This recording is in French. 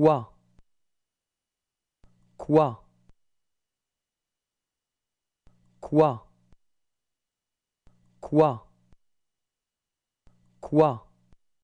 Quoi Quoi Quoi Quoi Quoi